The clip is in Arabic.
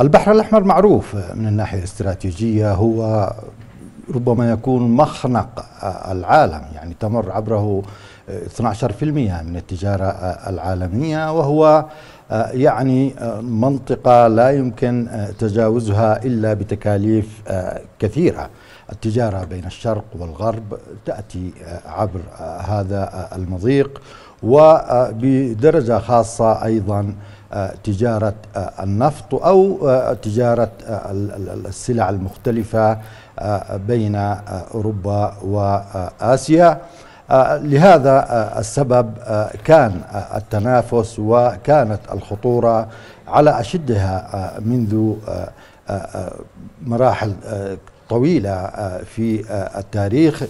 البحر الأحمر معروف من الناحية الاستراتيجية هو ربما يكون مخنق العالم يعني تمر عبره 12% من التجارة العالمية وهو آه، يعني آه، منطقة لا يمكن آه، تجاوزها إلا بتكاليف كثيرة التجارة بين الشرق والغرب تأتي عبر هذا المضيق وبدرجة خاصة أيضا تجارة النفط أو تجارة السلع المختلفة بين أوروبا وآسيا آه، لهذا آه، السبب آه، كان التنافس وكانت الخطورة على أشدها منذ مراحل طويلة في التاريخ